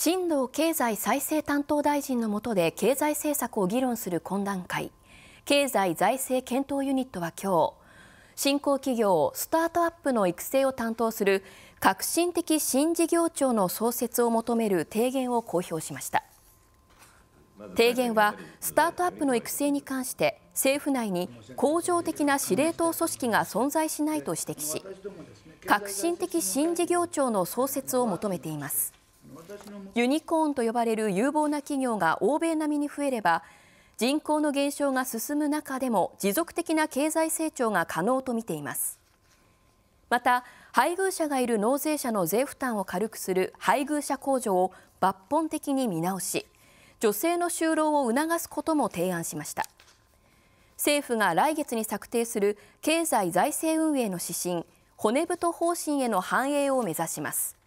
新藤経済再生担当大臣の下で経済政策を議論する懇談会経済財政検討ユニットは今日新興企業スタートアップの育成を担当する革新的新事業庁の創設を求める提言を公表しました提言はスタートアップの育成に関して政府内に恒常的な司令塔組織が存在しないと指摘し革新的新事業庁の創設を求めていますユニコーンと呼ばれる有望な企業が欧米並みに増えれば人口の減少が進む中でも持続的な経済成長が可能とみていますまた配偶者がいる納税者の税負担を軽くする配偶者控除を抜本的に見直し女性の就労を促すことも提案しました政府が来月に策定する経済財政運営の指針骨太方針への反映を目指します